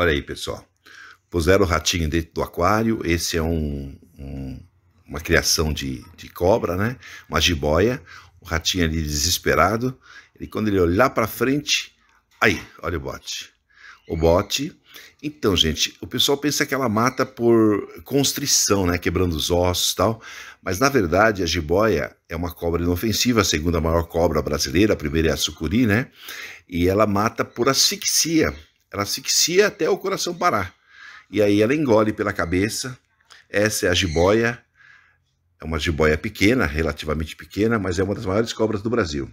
Olha aí, pessoal. Puseram o ratinho dentro do aquário. Esse é um, um, uma criação de, de cobra, né? Uma jiboia. O ratinho ali desesperado. E quando ele olhar para frente, aí, olha o bote. O bote. Então, gente, o pessoal pensa que ela mata por constrição, né? Quebrando os ossos e tal. Mas, na verdade, a jiboia é uma cobra inofensiva, a segunda maior cobra brasileira, a primeira é a sucuri, né? E ela mata por asfixia ela asfixia até o coração parar. E aí ela engole pela cabeça. Essa é a jiboia. É uma jiboia pequena, relativamente pequena, mas é uma das maiores cobras do Brasil.